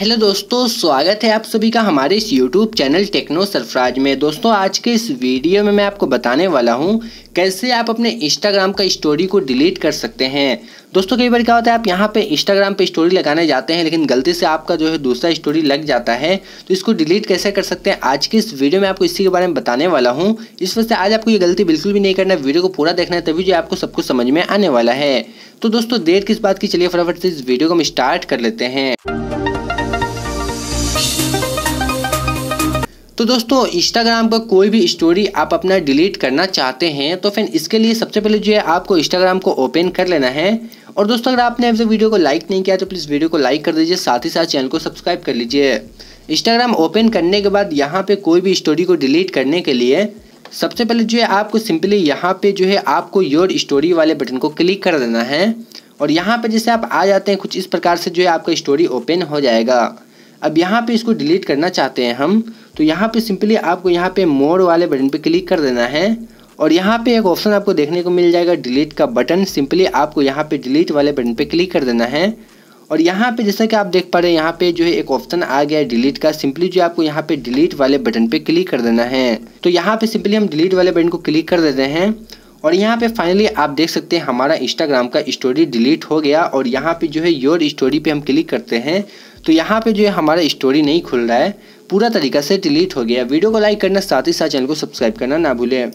hello दोस्तों स्वागत है आप सभी का हमारे इस यूट्यूब चैनल टेक्नो सरफराज में दोस्तों आज के इस वीडियो में मैं आपको बताने वाला हूं कैसे आप अपने इंस्टाग्राम का स्टोरी को डिलीट कर सकते हैं दोस्तों कई बार क्या होता है आप यहाँ पे इंस्टाग्राम पे स्टोरी लगाने जाते हैं लेकिन गलती से आपका जो है दूसरा स्टोरी लग जाता है तो इसको डिलीट कैसे कर सकते हैं आज की इस वीडियो में आपको इसी के बारे में बताने वाला हूँ इस वजह से आज आपको ये गलती बिल्कुल भी नहीं करना है वीडियो को पूरा देखना है तभी जो आपको सब कुछ समझ में आने वाला है तो दोस्तों देर किस बात की चलिए फटाफट से इस वीडियो को हम स्टार्ट कर लेते हैं तो दोस्तों इंस्टाग्राम का कोई भी स्टोरी आप अपना डिलीट करना चाहते हैं तो फिर इसके लिए सबसे पहले जो है आपको इंस्टाग्राम को ओपन कर लेना है और दोस्तों अगर आपने अभी वीडियो को लाइक नहीं किया तो प्लीज़ वीडियो को लाइक कर दीजिए साथ ही साथ चैनल को सब्सक्राइब कर लीजिए इंस्टाग्राम ओपन करने के बाद यहाँ पर कोई भी स्टोरी को डिलीट करने के लिए सबसे पहले जो है आपको सिंपली यहाँ पर जो है आपको योर स्टोरी वाले बटन को क्लिक कर देना है और यहाँ पर जैसे आप आ जाते हैं कुछ इस प्रकार से जो है आपका स्टोरी ओपन हो जाएगा अब यहाँ पे इसको डिलीट करना चाहते हैं हम तो यहाँ पे सिंपली आपको यहाँ पे मोर वाले बटन पे क्लिक कर देना है और यहाँ पे एक ऑप्शन आपको देखने को मिल जाएगा डिलीट का बटन सिंपली आपको यहाँ पे डिलीट वाले बटन पे क्लिक कर देना है और यहाँ पे जैसा कि आप देख पा रहे हैं यहाँ पे जो है एक ऑप्शन आ गया है डिलीट का सिंपली जो आपको यहाँ पे डिलीट वाले बटन पे क्लिक कर देना है तो यहाँ पे सिंपली हम डिलीट वाले बटन को क्लिक कर देते हैं और यहाँ पे फाइनली आप देख सकते हैं हमारा इंस्टाग्राम का स्टोरी डिलीट हो गया और यहाँ पे जो है योर स्टोरी पे हम क्लिक करते हैं तो यहाँ पे जो है हमारा स्टोरी नहीं खुल रहा है पूरा तरीका से डिलीट हो गया वीडियो को लाइक करना साथ ही साथ चैनल को सब्सक्राइब करना ना भूलें